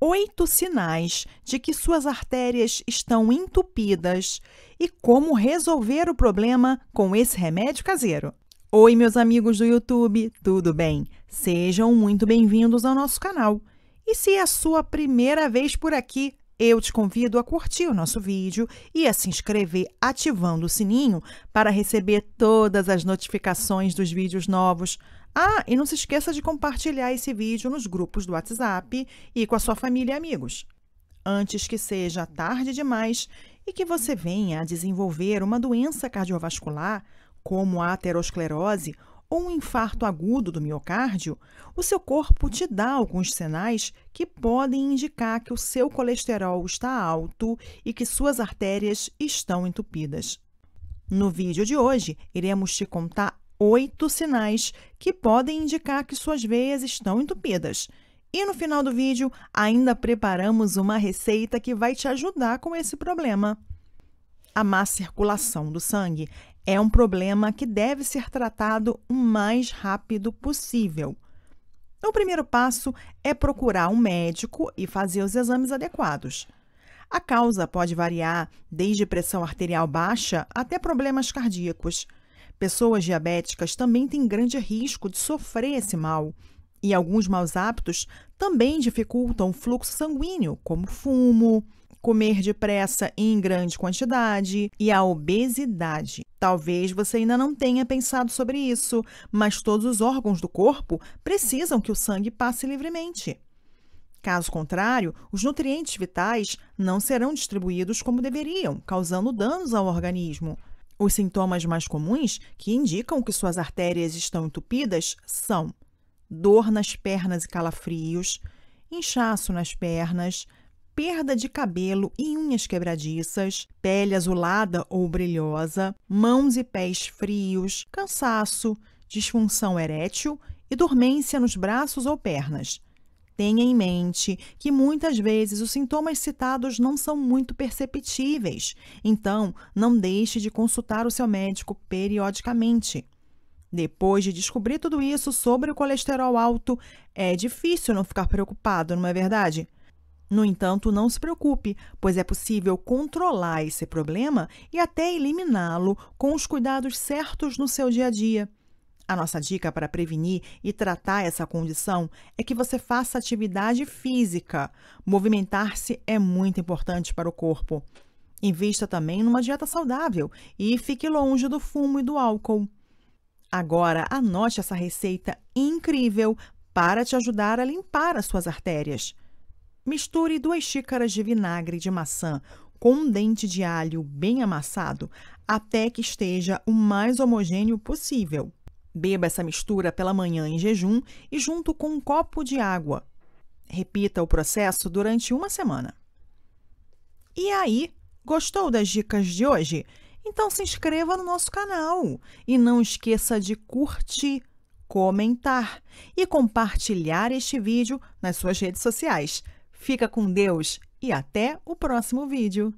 oito sinais de que suas artérias estão entupidas e como resolver o problema com esse remédio caseiro. Oi, meus amigos do YouTube, tudo bem? Sejam muito bem-vindos ao nosso canal. E se é a sua primeira vez por aqui, eu te convido a curtir o nosso vídeo e a se inscrever ativando o sininho para receber todas as notificações dos vídeos novos. Ah, e não se esqueça de compartilhar esse vídeo nos grupos do WhatsApp e com a sua família e amigos. Antes que seja tarde demais e que você venha a desenvolver uma doença cardiovascular, como a aterosclerose ou um infarto agudo do miocárdio, o seu corpo te dá alguns sinais que podem indicar que o seu colesterol está alto e que suas artérias estão entupidas. No vídeo de hoje, iremos te contar oito sinais que podem indicar que suas veias estão entupidas. E no final do vídeo, ainda preparamos uma receita que vai te ajudar com esse problema. A má circulação do sangue é um problema que deve ser tratado o mais rápido possível. O primeiro passo é procurar um médico e fazer os exames adequados. A causa pode variar desde pressão arterial baixa até problemas cardíacos. Pessoas diabéticas também têm grande risco de sofrer esse mal, e alguns maus hábitos também dificultam o fluxo sanguíneo, como fumo, comer depressa e em grande quantidade e a obesidade. Talvez você ainda não tenha pensado sobre isso, mas todos os órgãos do corpo precisam que o sangue passe livremente. Caso contrário, os nutrientes vitais não serão distribuídos como deveriam, causando danos ao organismo. Os sintomas mais comuns que indicam que suas artérias estão entupidas são dor nas pernas e calafrios, inchaço nas pernas, perda de cabelo e unhas quebradiças, pele azulada ou brilhosa, mãos e pés frios, cansaço, disfunção erétil e dormência nos braços ou pernas. Tenha em mente que muitas vezes os sintomas citados não são muito perceptíveis, então não deixe de consultar o seu médico periodicamente. Depois de descobrir tudo isso sobre o colesterol alto, é difícil não ficar preocupado, não é verdade? No entanto, não se preocupe, pois é possível controlar esse problema e até eliminá-lo com os cuidados certos no seu dia a dia. A nossa dica para prevenir e tratar essa condição é que você faça atividade física. Movimentar-se é muito importante para o corpo. Invista também numa dieta saudável e fique longe do fumo e do álcool. Agora, anote essa receita incrível para te ajudar a limpar as suas artérias. Misture duas xícaras de vinagre de maçã com um dente de alho bem amassado até que esteja o mais homogêneo possível. Beba essa mistura pela manhã em jejum e junto com um copo de água. Repita o processo durante uma semana. E aí, gostou das dicas de hoje? Então se inscreva no nosso canal e não esqueça de curtir, comentar e compartilhar este vídeo nas suas redes sociais. Fica com Deus e até o próximo vídeo!